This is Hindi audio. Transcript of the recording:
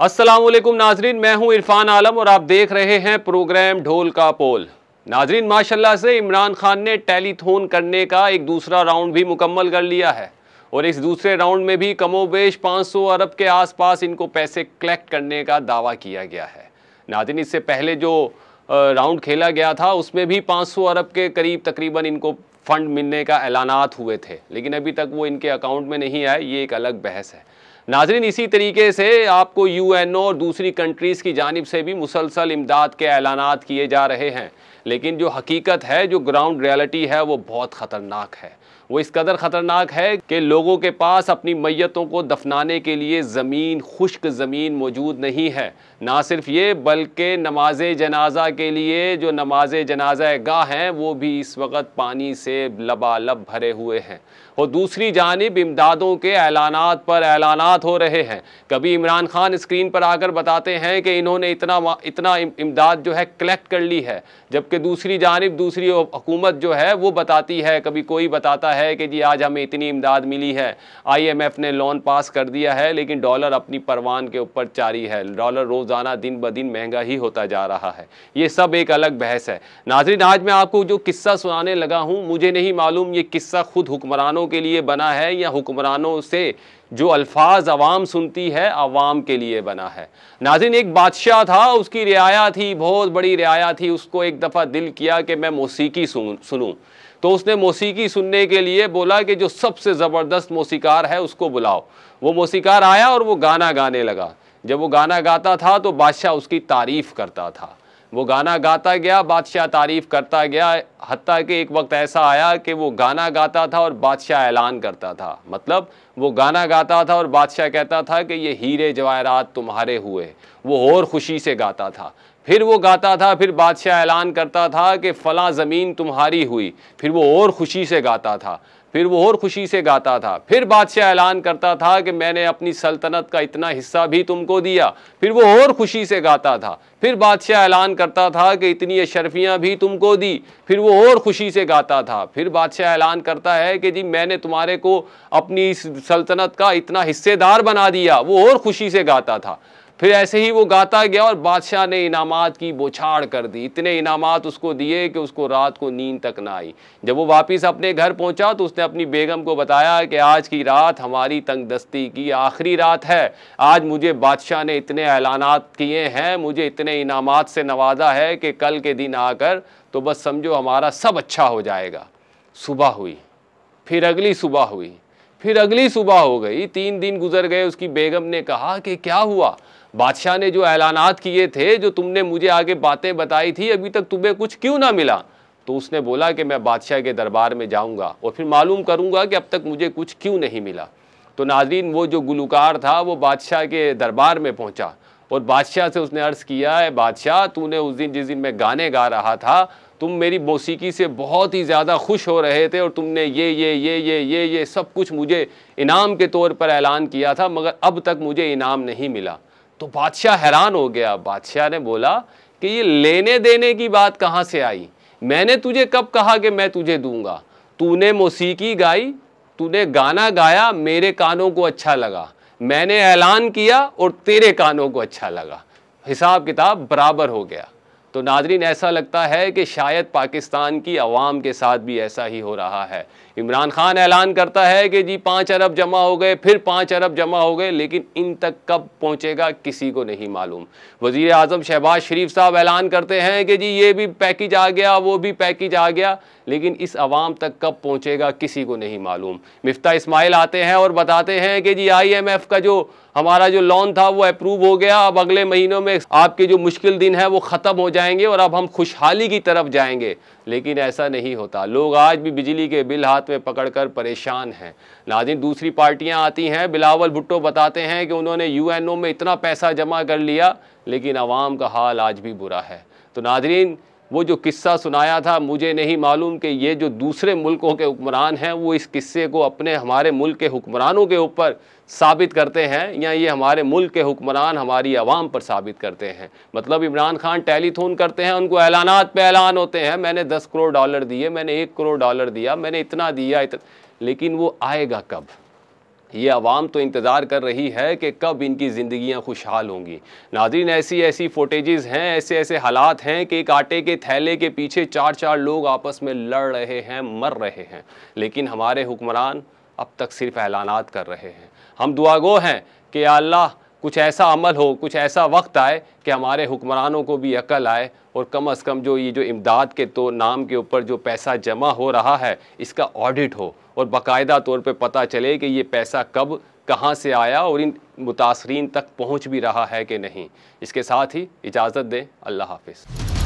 असलम नाजरीन मैं हूं इरफान आलम और आप देख रहे हैं प्रोग्राम ढोल का पोल नाजरीन माशाल्लाह से इमरान खान ने टेलीथोन करने का एक दूसरा राउंड भी मुकम्मल कर लिया है और इस दूसरे राउंड में भी कमोबेश 500 अरब के आसपास इनको पैसे कलेक्ट करने का दावा किया गया है नाजरीन इससे पहले जो राउंड खेला गया था उसमें भी पाँच अरब के करीब तकरीबन इनको फ़ंड मिलने का ऐलानात हुए थे लेकिन अभी तक वो इनके अकाउंट में नहीं आए ये एक अलग बहस है नाजरीन इसी तरीके से आपको यू एन ओ और दूसरी कंट्रीज़ की जानब से भी मुसलसल इमदाद के ऐलान किए जा रहे हैं लेकिन जो हकीकत है जो ग्राउंड रियलिटी है वो बहुत ख़तरनाक है वो इस कदर ख़तरनाक है कि लोगों के पास अपनी मैतों को दफनाने के लिए ज़मीन खुश्क ज़मीन मौजूद नहीं है ना सिर्फ ये बल्कि नमाज जनाजा के लिए जो नमाज जनाजा गाह हैं वो भी इस वक्त पानी से लबालब भरे हुए हैं और दूसरी जानब इमदादों के ऐलाना पर ऐलानात हो रहे हैं कभी इमरान खान स्क्रीन पर आकर बताते हैं कि इन्होंने इतना इतना इमदाद जो है कलेक्ट कर ली है जबकि दूसरी जानब दूसरी हुकूमत जो है वो बताती है कभी कोई बताता है कि जी आज हमें इतनी इमदाद मिली है आई एम एफ़ ने लोन पास कर दिया है लेकिन डॉलर अपनी परवान के ऊपर जारी है डॉलर रोज़ रोज़ाना दिन ब दिन महंगा ही होता जा रहा है ये सब एक अलग बहस है नाजरीन आज मैं आपको जो किस्सा सुनाने लगा हूँ मुझे नहीं मालूम ये किस्सा ख़ुद हुक्मरानों के लिए बना है या हुक्मरानों से जो अल्फाज आवाम सुनती है आवाम के लिए बना है नाजिन एक बादशाह था उसकी रियाया थी बहुत बड़ी रियाया थी उसको एक दफ़ा दिल किया कि मैं मौसीकी सुन सुनूँ तो उसने मौसीकी सुनने के लिए बोला कि जो सबसे ज़बरदस्त मौसीकार है उसको बुलाओ वो मौसीकार आया और वो गाना गाने लगा जब वो गाना गाता था तो बादशाह उसकी तारीफ़ करता था वो गाना गाता गया बादशाह तारीफ़ करता गया हती कि एक वक्त ऐसा आया कि वो गाना गाता था और बादशाह ऐलान करता था मतलब वो गाना गाता था और बादशाह कहता था कि ये हीरे जवाहरात तुम्हारे हुए वो और ख़ुशी से गाता था फिर वो गाता था फिर बादशाह ऐलान करता था कि फ़लाँ ज़मीन तुम्हारी हुई फिर वो और ख़ुशी से गाता था फिर वो और खुशी से गाता था फिर बादशाह ऐलान करता था कि मैंने अपनी सल्तनत का इतना हिस्सा भी तुमको दिया फिर वो और खुशी से गाता था फिर बादशाह ऐलान करता था कि इतनी अशरफियाँ भी तुमको दी फिर वो और खुशी से गाता था फिर बादशाह ऐलान करता है कि जी मैंने तुम्हारे को अपनी सल्तनत का इतना हिस्सेदार बना दिया वो और खुशी से गाता था फिर ऐसे ही वो गाता गया और बादशाह ने इनामात की बोछाड़ कर दी इतने इनामात उसको दिए कि उसको रात को नींद तक ना आई जब वो वापस अपने घर पहुंचा तो उसने अपनी बेगम को बताया कि आज की रात हमारी तंग दस्ती की आखिरी रात है आज मुझे बादशाह ने इतने ऐलान किए हैं मुझे इतने इनामात से नवाजा है कि कल के दिन आकर तो बस समझो हमारा सब अच्छा हो जाएगा सुबह हुई फिर अगली सुबह हुई फिर अगली सुबह हो गई तीन दिन गुजर गए उसकी बेगम ने कहा कि क्या हुआ बादशाह ने जो ऐलानात किए थे जो तुमने मुझे आगे बातें बताई थी अभी तक तुम्हें कुछ क्यों ना मिला तो उसने बोला कि मैं बादशाह के दरबार में जाऊंगा और फिर मालूम करूंगा कि अब तक मुझे कुछ क्यों नहीं मिला तो नाजरीन वो जो गुलकार था वो बादशाह के दरबार में पहुंचा और बादशाह से उसने अर्ज़ किया है बादशाह तूने उस दिन जिस दिन मैं गाने गा रहा था तुम मेरी मौसीकी से बहुत ही ज़्यादा खुश हो रहे थे और तुमने ये ये ये ये ये ये सब कुछ मुझे इनाम के तौर पर ऐलान किया था मगर अब तक मुझे इनाम नहीं मिला तो बादशाह हैरान हो गया बादशाह ने बोला कि ये लेने देने की बात कहाँ से आई मैंने तुझे कब कहा कि मैं तुझे दूंगा तूने मौसीकी गाई तूने गाना गाया मेरे कानों को अच्छा लगा मैंने ऐलान किया और तेरे कानों को अच्छा लगा हिसाब किताब बराबर हो गया तो नाजरीन ऐसा लगता है कि शायद पाकिस्तान की आवाम के साथ भी ऐसा ही हो रहा है इमरान खान ऐलान करता है कि जी पाँच अरब जमा हो गए फिर पाँच अरब जमा हो गए लेकिन इन तक कब पहुँचेगा किसी को नहीं मालूम वज़ी अजम शहबाज शरीफ साहब ऐलान करते हैं कि जी ये भी पैकेज आ गया वो भी पैकेज आ गया लेकिन इस आवाम तक कब पहुँचेगा किसी को नहीं मालूम मफ्ता इसमाइल आते हैं और बताते हैं कि जी आई एम एफ़ का जो हमारा जो लोन था वो अप्रूव हो गया अब अगले महीनों में आपके जो मुश्किल दिन है वो ख़त्म हो जाएंगे और अब हम खुशहाली की तरफ जाएंगे लेकिन ऐसा नहीं होता लोग आज भी बिजली के बिल हाथ में पकड़कर परेशान हैं नाजिन दूसरी पार्टियां आती हैं बिलावल भुट्टो बताते हैं कि उन्होंने यूएनओ में इतना पैसा जमा कर लिया लेकिन आवाम का हाल आज भी बुरा है तो नाजरीन वो जो किस्सा सुनाया था मुझे नहीं मालूम कि ये जो दूसरे मुल्कों के हुक्मरान हैं वो इस किस्से को अपने हमारे मुल्क के हुक्मरानों के ऊपर साबित करते हैं या ये हमारे मुल्क के हुक्मरान हमारी आवाम पर साबित करते हैं मतलब इमरान खान टेलीथोन करते हैं उनको ऐलानात पे ऐलान होते हैं मैंने दस करोड़ डॉलर दिए मैंने एक करोड़ डॉलर दिया मैंने इतना दिया इतना लेकिन वो आएगा कब ये आवाम तो इंतज़ार कर रही है कि कब इनकी ज़िंदियाँ खुशहाल होंगी नाजरीन ऐसी ऐसी फोटेजेस हैं ऐसे ऐसे हालात हैं कि एक आटे के थैले के पीछे चार चार लोग आपस में लड़ रहे हैं मर रहे हैं लेकिन हमारे हुक्मरान अब तक सिर्फ ऐलानात कर रहे हैं हम दुआगो हैं कि अल्लाह कुछ ऐसा अमल हो कुछ ऐसा वक्त आए कि हमारे हुक्मरानों को भी अकल आए और कम अज़ कम जो ये जो इमदाद के तो नाम के ऊपर जो पैसा जमा हो रहा है इसका ऑडिट हो और बाकायदा तौर पर पता चले कि ये पैसा कब कहाँ से आया और इन मुतासरीन तक पहुँच भी रहा है कि नहीं इसके साथ ही इजाज़त दें अल्लाह हाफिज़